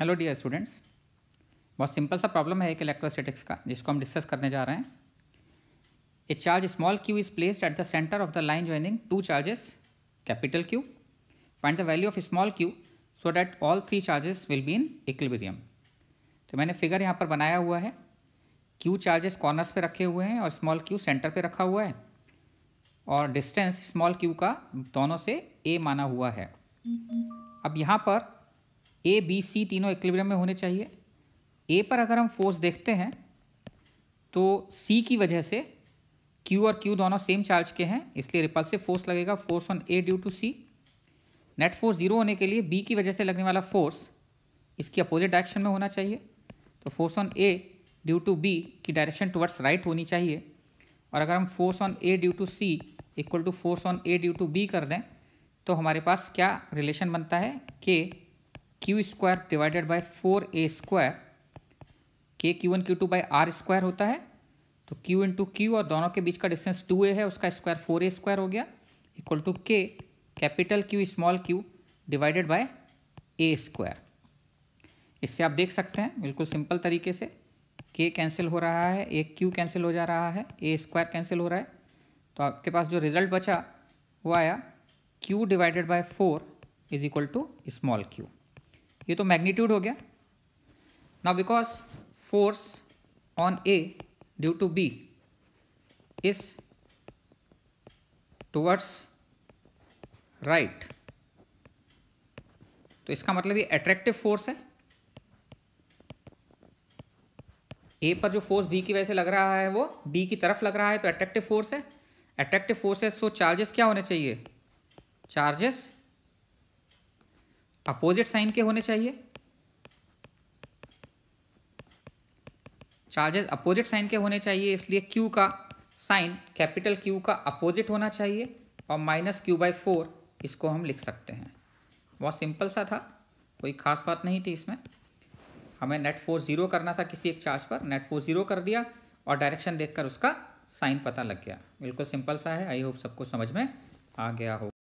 hello dear students बहुत simple सा problem है एक इलेक्ट्रोस्टैटिक्स का जिसको हम डिस्कस करने जा रहे हैं a charge small Q is placed at the centre of the line joining two charges capital Q find the value of small Q so that all three charges will be in equilibrium तो मैंने figure यहाँ पर बनाया हुआ है Q charges corners पर रखे हुए हैं और स्मॉल क्यू सेंटर पर रखा हुआ है और डिस्टेंस स्मॉल क्यू का दोनों से ए माना हुआ है अब यहाँ पर ए बी सी तीनों इक्विलिब्रियम में होने चाहिए ए पर अगर हम फोर्स देखते हैं तो सी की वजह से क्यू और क्यू दोनों सेम चार्ज के हैं इसलिए रिपल्सिव फोर्स लगेगा force on A due to C net force zero होने के लिए बी की वजह से लगने वाला फोर्स इसकी अपोजिट डायरेक्शन में होना चाहिए तो force on A due to B की डायरेक्शन टुवर्ड्स राइट होनी चाहिए और अगर हम force on A due to C equal to force on A due to B कर दें तो हमारे पास क्या रिलेशन बनता है K Q square divided by four A square K Q one Q two by R square होता है तो क्यू इन टू क्यू और दोनों के बीच का डिस्टेंस टू ए है उसका स्क्वायर फोर ए स्क्वायर हो गया equal to K capital Q small Q divided by A square इससे आप देख सकते हैं बिल्कुल सिंपल तरीके से के कैंसिल हो रहा है ए क्यू कैंसिल हो जा रहा है ए स्क्वायर कैंसिल हो रहा है तो आपके पास जो रिजल्ट बचा वो आया Q divided by four is equal to small Q ये तो मैग्नीट्यूड हो गया ना because force on A due to B is towards right तो इसका मतलब ये अट्रैक्टिव फोर्स है ए पर जो फोर्स बी की वजह से लग रहा है वो बी की तरफ लग रहा है तो अट्रैक्टिव फोर्स है अट्रैक्टिव फोर्स है सो चार्जेस क्या होने चाहिए चार्जेस अपोजिट साइन के होने चाहिए चार्जेस अपोजिट साइन के होने चाहिए इसलिए क्यू का साइन कैपिटल क्यू का अपोजिट होना चाहिए और माइनस क्यू बाई फोर इसको हम लिख सकते हैं बहुत सिंपल सा था कोई खास बात नहीं थी इसमें हमें नेट फोर ज़ीरो करना था किसी एक चार्ज पर नेट फोर ज़ीरो कर दिया और डायरेक्शन देखकर उसका साइन पता लग गया बिल्कुल सिंपल सा है आई होप सबको समझ में आ गया हो